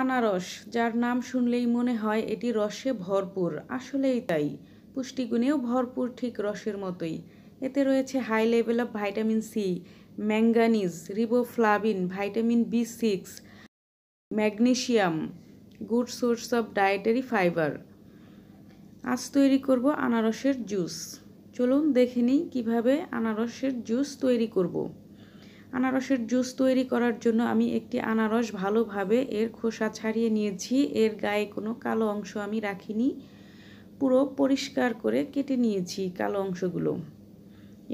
আনারস যার নাম শুনলেই মনে হয় এটি রসে ভরপুর আসলেই তাই পুষ্টিগুণেও ভরপুর ঠিক রসের মতোই এতে রয়েছে high level of vitamin C manganese riboflavin vitamin B six magnesium good source of dietary fibre আজ তৈরি করব আনারসের জুস চলুন দেখে নিই কীভাবে আনারসের জুস তৈরি করব আনারসের জুস তৈরি করার জন্য আমি একটি আনারস ভালোভাবে এর খোসা ছাড়িয়ে নিয়েছি এর গায়ে কোনো কালো অংশ আমি রাখিনি পুরো পরিষ্কার করে কেটে নিয়েছি কালো অংশগুলো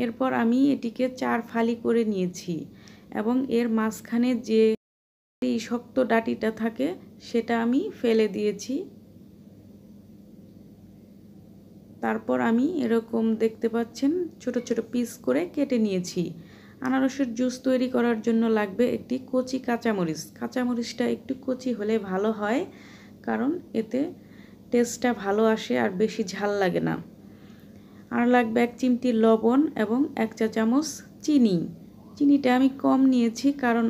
এরপর আমি এটিকে চার ফালি করে নিয়েছি এবং এর মাঝখানে যে শক্ত ডাটিটা থাকে সেটা আমি ফেলে দিয়েছি তারপর আমি এরকম দেখতে পাচ্ছেন ছোট ছোট পিস করে কেটে নিয়েছি আনারসের জুস তৈরি করার জন্য লাগবে একটি কচি কাঁচামরিচ কাঁচামরিচটা একটু কচি হলে ভালো হয় কারণ এতে টেস্টটা ভালো আসে আর বেশি ঝাল লাগে না আর লাগবে এক চিমটি লবণ এবং এক চা চামচ চিনি চিনিটা আমি কম নিয়েছি কারণ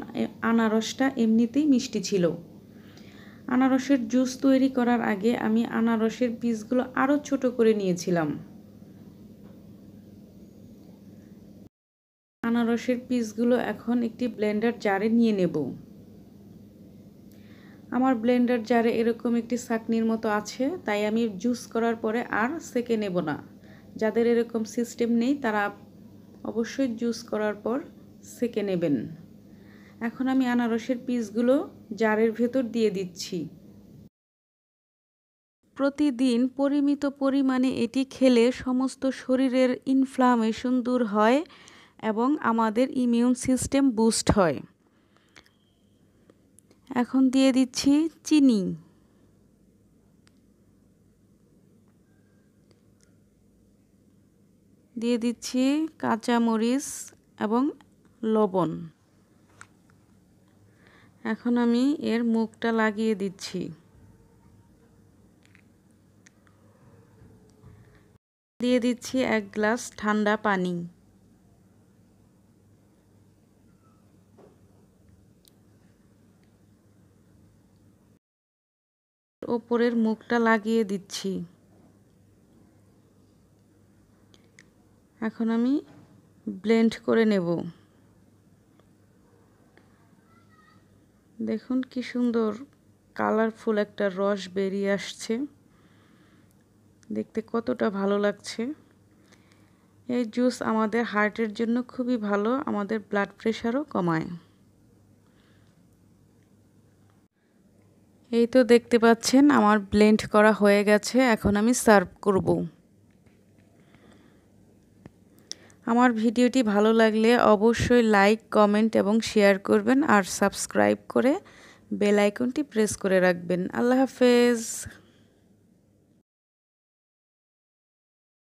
আনারসটা এমনিতেই মিষ্টি ছিল আনারসের জুস তৈরি করার আগে আমি আনারসের পিসগুলো আরও ছোট করে নিয়েছিলাম আনারসের পিসগুলো এখন একটি ব্লেন্ডার জারে নিয়ে নেব আমার ব্লেন্ডার জারে এরকম একটি সাকনির মতো আছে তাই আমি জুস করার পরে আর সেকে নেব না যাদের এরকম সিস্টেম নেই তারা অবশ্যই জুস করার পর সেকে নেবেন এখন আমি আনারসের পিসগুলো জারের ভেতর দিয়ে দিচ্ছি প্রতিদিন পরিমিত পরিমাণে এটি খেলে সমস্ত শরীরের ইনফ্লামেশন দূর হয় এবং আমাদের ইমিউন সিস্টেম বুস্ট হয় এখন দিয়ে দিচ্ছি চিনি দিয়ে দিচ্ছি কাঁচামরিচ এবং লবণ এখন আমি এর মুখটা লাগিয়ে দিচ্ছি দিয়ে দিচ্ছি এক গ্লাস ঠান্ডা পানি ওপরের মুখটা লাগিয়ে দিচ্ছি এখন আমি ব্লেন্ড করে নেব দেখুন কি সুন্দর কালারফুল একটা রস বেরিয়ে আসছে দেখতে কতটা ভালো লাগছে এই জুস আমাদের হার্টের জন্য খুবই ভালো আমাদের ব্লাড প্রেশারও কমায় এই তো দেখতে পাচ্ছেন আমার ব্লেন্ড করা হয়ে গেছে এখন আমি সার্ভ করব আমার ভিডিওটি ভালো লাগলে অবশ্যই লাইক কমেন্ট এবং শেয়ার করবেন আর সাবস্ক্রাইব করে বেল আইকনটি প্রেস করে রাখবেন আল্লাহ হাফেজ